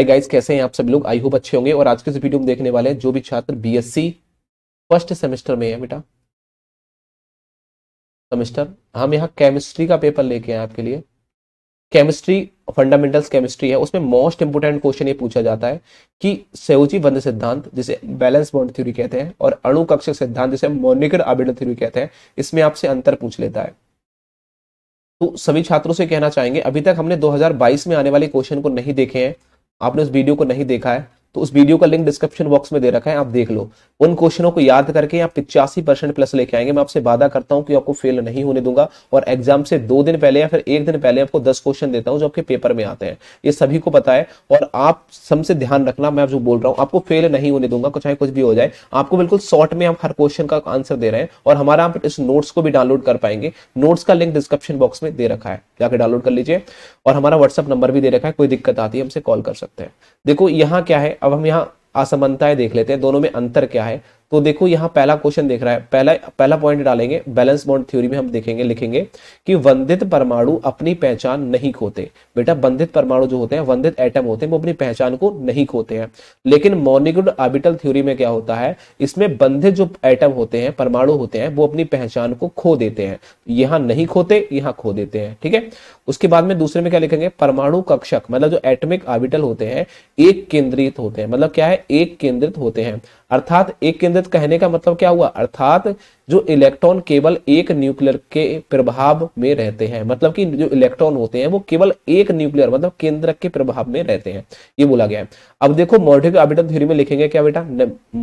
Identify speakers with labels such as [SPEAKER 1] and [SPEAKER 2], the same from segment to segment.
[SPEAKER 1] hi guys कैसे हैं आप सभी लोग आई होप अच्छे होंगे और आज के इस वीडियो में देखने वाले हैं जो भी छात्र बीएससी फर्स्ट सेमेस्टर में है बेटा सेमेस्टर हाँ, हम यहाँ केमिस्ट्री का पेपर लेके आए आपके लिए केमिस्ट्री फंडामेंटल्स केमिस्ट्री है उसमें मोस्ट इंपोर्टेंट क्वेश्चन ये पूछा जाता है कि सेओजी बंद सिद्धांत जिसे बैलेंस बॉन्ड थ्योरी कहते हैं और अणु कक्षक सिद्धांत जिसे मोनिकर आबिडल थ्योरी कहते हैं इसमें आपसे अंतर पूछ लेता है तो सभी छात्रों से कहना चाहेंगे अभी तक हमने 2022 में आने वाले क्वेश्चन को नहीं देखे हैं आपने उस वीडियो को नहीं देखा है तो उस वीडियो का लिंक डिस्क्रिप्शन बॉक्स में दे रखा है आप देख लो उन क्वेश्चनों को याद करके आप पिचासी परसेंट प्लस लेके आएंगे मैं आपसे वादा करता हूं कि आपको फेल नहीं होने दूंगा और एग्जाम से दो दिन पहले या फिर एक दिन पहले आपको दस क्वेश्चन देता हूं जो आपके पेपर में आते हैं ये सभी को पता है और आप सबसे ध्यान रखना मैं जो बोल रहा हूं आपको फेल नहीं होने दूंगा चाहे कुछ भी हो जाए आपको बिल्कुल शॉर्ट में आप हर क्वेश्चन का आंसर दे रहे हैं और हमारा आप इस नोट्स को भी डाउनलोड कर पाएंगे नोट्स का लिंक डिस्क्रिप्शन बॉक्स में दे रखा है जाकर डाउनलोड कर लीजिए और हमारा व्हाट्सअप नंबर भी दे रखा है कोई दिक्कत आती है हमसे कॉल कर सकते हैं देखो यहाँ क्या है अब हम यहाँ असमानताएं देख लेते हैं दोनों में अंतर क्या है तो देखो यहाँ पहला क्वेश्चन देख रहा है पहला पहला पॉइंट डालेंगे बैलेंस बॉन्ड थ्योरी में हम देखेंगे लिखेंगे कि वंदित परमाणु अपनी पहचान नहीं खोते बेटा बंधित परमाणु जो होते हैं वंदित एटम होते हैं वो अपनी पहचान को नहीं खोते हैं लेकिन मोनिकुड आबिटल थ्योरी में क्या होता है इसमें बंधित जो एटम होते हैं परमाणु होते हैं वो अपनी पहचान को खो देते हैं यहाँ नहीं खोते यहाँ खो देते हैं ठीक है उसके बाद में दूसरे में क्या लिखेंगे परमाणु कक्षक मतलब जो एटमिक आबिटल होते हैं एक केंद्रित होते हैं मतलब क्या है एक केंद्रित होते हैं अर्थात एक केंद्रित कहने का मतलब क्या हुआ अर्थात जो इलेक्ट्रॉन केवल एक न्यूक्लियर के प्रभाव में रहते हैं मतलब कि जो इलेक्ट्रॉन होते हैं वो केवल एक न्यूक्लियर मतलब केंद्रक के प्रभाव में रहते हैं ये बोला गया है अब देखो मोर्डिक ऑर्बिटल थ्योरी में लिखेंगे क्या बेटा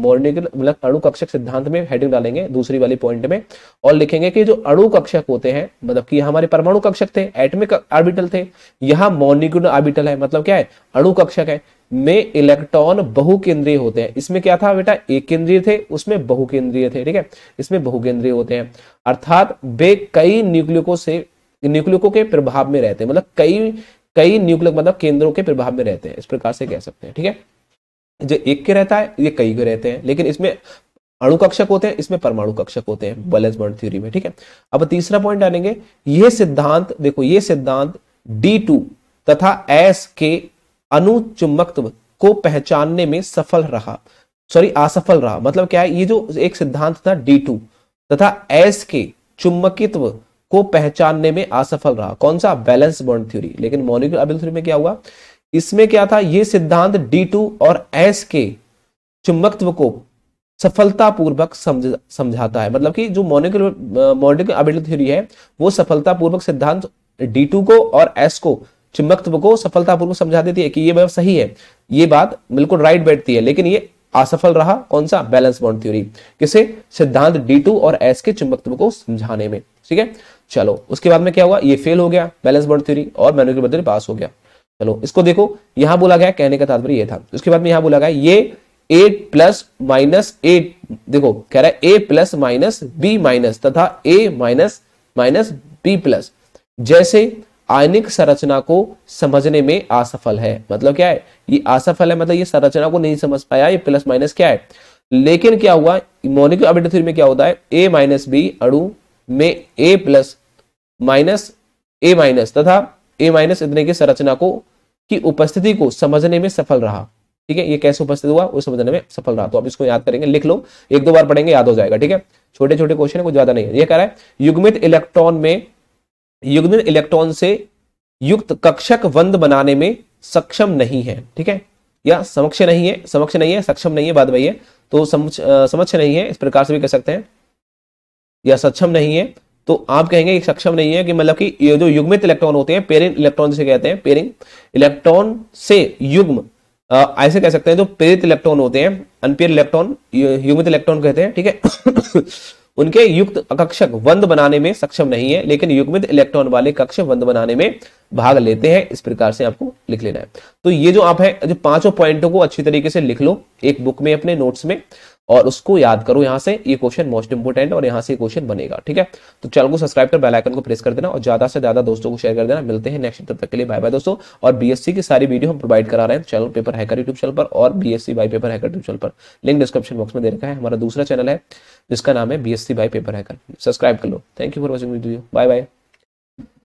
[SPEAKER 1] मोर्डिक मतलब अणु कक्षक सिद्धांत में हेडिंग डालेंगे दूसरी वाली पॉइंट में और लिखेंगे कि जो अणु कक्षक होते हैं मतलब कि हमारे परमाणु कक्षक थे एटमिक आर्बिटल थे यहाँ मॉर्निकुलर आर्बिटल है मतलब क्या है अणु कक्षक है में इलेक्ट्रॉन बहुकेंद्रीय होते हैं इसमें क्या था बेटा एक केंद्रीय थे उसमें बहुकेंद्रीय थे ठीक है इसमें बहु बहुकेंद्रीय होते हैं अर्थात वे कई न्यूक्लियों से न्यूक्लियों के प्रभाव में रहते हैं मतलब कई कई न्यूक्लियो मतलब केंद्रों के प्रभाव में रहते हैं इस प्रकार से कह सकते हैं ठीक है जो एक के रहता है ये कई के रहते हैं लेकिन इसमें अणु कक्षक होते हैं इसमें परमाणु कक्षक होते हैं बैलेंस बॉन्ड थ्योरी में ठीक है अब तीसरा पॉइंट डालेंगे ये सिद्धांत देखो ये सिद्धांत डी तथा एस के अनुचुम्बकत्व को पहचानने में सफल रहा सॉरी असफल रहा मतलब क्या है ये जो एक सिद्धांत था डी टू तथा एस के चुंबकित्व को पहचानने में असफल रहा कौन सा बैलेंस बॉन्ड थ्योरी लेकिन मोलिकुलर अबिल थ्योरी में क्या हुआ इसमें क्या था यह सिद्धांत D2 और एस के चुंबकत्व को सफलतापूर्वक समझ समझाता है मतलब कि जो मोलिकुलर मोलिकुलर अबिल थ्योरी है वो सफलतापूर्वक सिद्धांत टू को और एस को चुंबकत्व को सफलतापूर्वक समझा देती है कि ये बात सही है ये बात बिल्कुल राइट बैठती है लेकिन ये असफल रहा कौन सा बैलेंस बॉन्ड थ्योरी किसे सिद्धांत डी टू और एस के चुंबकत्व को समझाने में ठीक है चलो उसके बाद में क्या हुआ ये फेल हो गया बैलेंस बॉन्ड थ्योरी और मैनुअल थ्योरी पास हो गया चलो इसको देखो यहां बोला गया कहने का तात्पर्य ये था उसके बाद में यहां बोला गया ये ए प्लस माइनस ए देखो कह रहा है A plus minus B minus तथा A minus minus B plus जैसे आयनिक संरचना को समझने में असफल है मतलब क्या है ये असफल है मतलब ये संरचना को नहीं समझ पाया ये प्लस माइनस क्या है लेकिन क्या हुआ मोलिकुलर ऑर्बिटल में क्या होता है ए माइनस बी अड़ू में A plus minus A minus तथा ए माइनस इतने की संरचना को की उपस्थिति को समझने में सफल रहा ठीक है ये कैसे उपस्थित हुआ वो समझने में सफल रहा तो आप इसको याद करेंगे लिख लो एक दो बार पढ़ेंगे याद हो जाएगा ठीक है छोटे छोटे क्वेश्चन है कुछ ज्यादा नहीं है ये कह रहा है युग्मित इलेक्ट्रॉन में युग्मित इलेक्ट्रॉन से युक्त कक्षक वंद बनाने में सक्षम नहीं है ठीक है या समक्ष नहीं है समक्ष नहीं है सक्षम नहीं है बाद में तो समक्ष नहीं है इस प्रकार से भी कह सकते हैं या सक्षम नहीं है तो आप कहेंगे सक्षम नहीं है कि मतलब कि ये जो युग्मित इलेक्ट्रॉन होते हैं पेरिंग इलेक्ट्रॉन जिसे कहते हैं पेरिंग इलेक्ट्रॉन से युग्म ऐसे कह सकते हैं जो प्रेरित इलेक्ट्रॉन होते हैं अनपेयर इलेक्ट्रॉन युग्मित इलेक्ट्रॉन कहते हैं ठीक है उनके युक्त कक्षक वंद बनाने में सक्षम नहीं है लेकिन युग्मित इलेक्ट्रॉन वाले कक्ष वंद बनाने में भाग लेते हैं इस प्रकार से आपको लिख लेना है तो ये जो आप है जो पांचों पॉइंटों को अच्छी तरीके से लिख लो एक बुक में अपने नोट्स में और उसको याद करो यहाँ से ये क्वेश्चन मोस्ट इंपोर्टेंट और यहाँ से क्वेश्चन बनेगा ठीक है तो चैनल को सब्सक्राइब कर बेल आइकन को प्रेस कर देना और ज्यादा से ज्यादा दोस्तों को शेयर कर देना मिलते हैं नेक्स्ट तब तक के लिए बाय बाय दोस्तों और बीएससी की सारी वीडियो हम प्रोवाइड करा रहे हैं channel paper hacker YouTube channel पर और BSc by paper hacker YouTube channel पर लिंक डिस्क्रिप्शन बॉक्स में दे रखा है हमारा दूसरा चैनल है जिसका नाम है BSc by paper hacker subscribe कर लो thank you for watching video bye bye